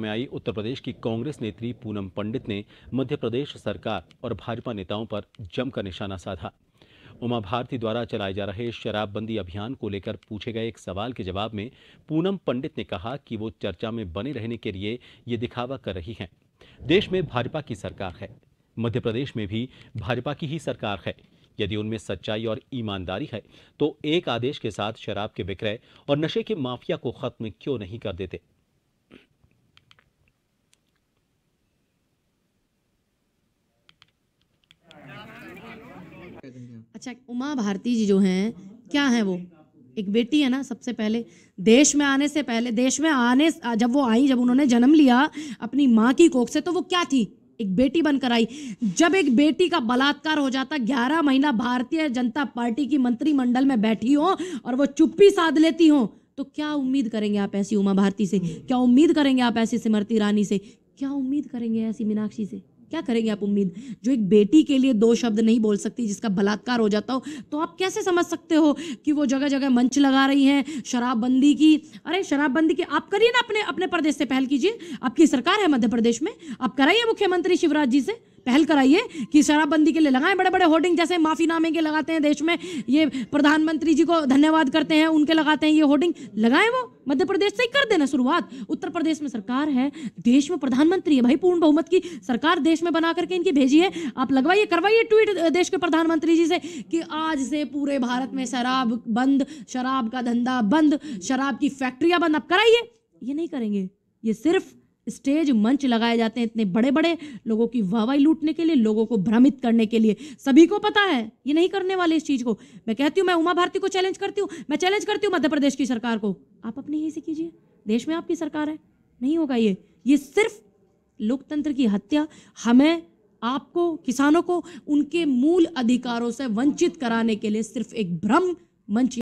में आई उत्तर प्रदेश की कांग्रेस नेत्री पूनम पंडित ने मध्य प्रदेश सरकार और भाजपा नेताओं पर जमकर निशाना साधा उमा भारती द्वारा चलाए जा रहे शराबबंदी अभियान को लेकर पूछे गए एक सवाल के जवाब में पूनम पंडित ने कहा कि वो चर्चा में बने रहने के लिए ये दिखावा कर रही हैं देश में भाजपा की सरकार है मध्य प्रदेश में भी भाजपा की ही सरकार है यदि उनमें सच्चाई और ईमानदारी है तो एक आदेश के साथ शराब के विक्रय और नशे के माफिया को खत्म क्यों नहीं कर देते अच्छा उमा भारती जी जो हैं क्या हैं वो एक बेटी है ना सबसे पहले देश में आने से पहले देश में आने जब वो आई जब उन्होंने जन्म लिया अपनी माँ की कोख से तो वो क्या थी एक बेटी बनकर आई जब एक बेटी का बलात्कार हो जाता ग्यारह महीना भारतीय जनता पार्टी की मंत्रिमंडल में बैठी हो और वो चुप्पी साध लेती हो तो क्या उम्मीद करेंगे आप ऐसी उमा भारती से क्या उम्मीद करेंगे आप ऐसी सिमरती रानी से क्या उम्मीद करेंगे ऐसी मीनाक्षी से क्या करेंगे आप उम्मीद जो एक बेटी के लिए दो शब्द नहीं बोल सकती जिसका बलात्कार हो जाता हो तो आप कैसे समझ सकते हो कि वो जगह जगह मंच लगा रही हैं शराबबंदी की अरे शराबबंदी की आप करिए ना अपने अपने प्रदेश से पहल कीजिए आपकी सरकार है मध्य प्रदेश में आप कराइए मुख्यमंत्री शिवराज जी से पहल कराइए कि शराबबंदी के लिए लगाएं बड़े बड़े होर्डिंग जैसे माफीनामे के लगाते हैं देश में ये प्रधानमंत्री जी को धन्यवाद करते हैं उनके लगाते हैं ये होर्डिंग लगाएं वो मध्य प्रदेश से ही कर देना शुरुआत उत्तर प्रदेश में सरकार है देश में प्रधानमंत्री है भाई पूर्ण बहुमत की सरकार देश में बना करके इनकी भेजी है आप लगवाइए करवाइए ट्वीट देश के प्रधानमंत्री जी से कि आज से पूरे भारत में शराब बंद शराब का धंधा बंद शराब की फैक्ट्रियां बंद आप कराइए ये नहीं करेंगे ये सिर्फ स्टेज मंच लगाए जाते हैं इतने बड़े बड़े लोगों की वाहवाही लूटने के लिए लोगों को भ्रमित करने के लिए सभी को पता है ये नहीं करने वाले इस चीज़ को मैं कहती हूँ मैं उमा भारती को चैलेंज करती हूँ मैं चैलेंज करती हूँ मध्य प्रदेश की सरकार को आप अपने ही से कीजिए देश में आपकी सरकार है नहीं होगा ये ये सिर्फ लोकतंत्र की हत्या हमें आपको किसानों को उनके मूल अधिकारों से वंचित कराने के लिए सिर्फ एक भ्रम मंच